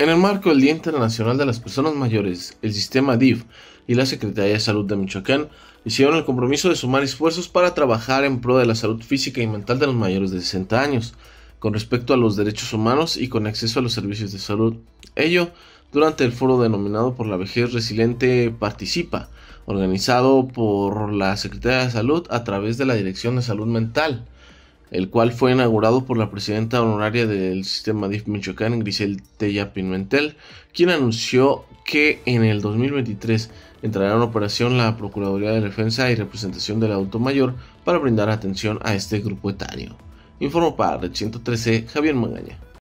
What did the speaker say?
En el marco del Día Internacional de las Personas Mayores, el sistema DIV y la Secretaría de Salud de Michoacán hicieron el compromiso de sumar esfuerzos para trabajar en pro de la salud física y mental de los mayores de 60 años, con respecto a los derechos humanos y con acceso a los servicios de salud. Ello durante el foro denominado por la vejez resiliente Participa, organizado por la Secretaría de Salud a través de la Dirección de Salud Mental el cual fue inaugurado por la presidenta honoraria del sistema DIF Michoacán, Grisel Tella Pimentel, quien anunció que en el 2023 entrará en operación la Procuraduría de Defensa y Representación del Adulto Mayor para brindar atención a este grupo etario. Informó para Red 113, Javier Magaña.